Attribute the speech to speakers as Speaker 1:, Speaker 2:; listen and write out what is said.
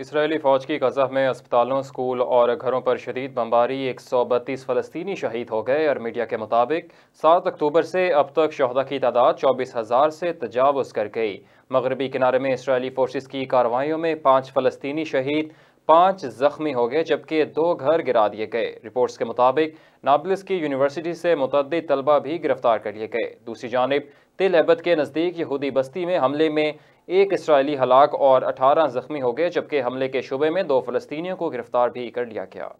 Speaker 1: Israeli फ़ौज की गजा में अस्पतालों स्कूल और घरों पर शदीद बमबारी एक सौ बत्तीस फ़लस्तनी शहीद हो गए और मीडिया के मुताबिक सात अक्टूबर से अब तक शहदा की तादाद चौबीस हज़ार से तजावज़ कर गई मगरबी किनारे में इसराइली फोर्स की कार्रवाइयों में पाँच फ़लस्तनी शहीद पाँच जख्मी हो गए जबकि दो घर गिरा दिए गए रिपोर्ट्स के मुताबिक नाबलिस की यूनिवर्सिटी से मुतद तलबा भी गिरफ्तार कर लिए गए दूसरी जानब तिल अहबत के नज़दीक यहूदी बस्ती में हमले में एक इसराइली हलाक और अठारह जख्मी हो गए जबकि हमले के शुबे में दो फलस्तियों को गिरफ्तार भी कर लिया गया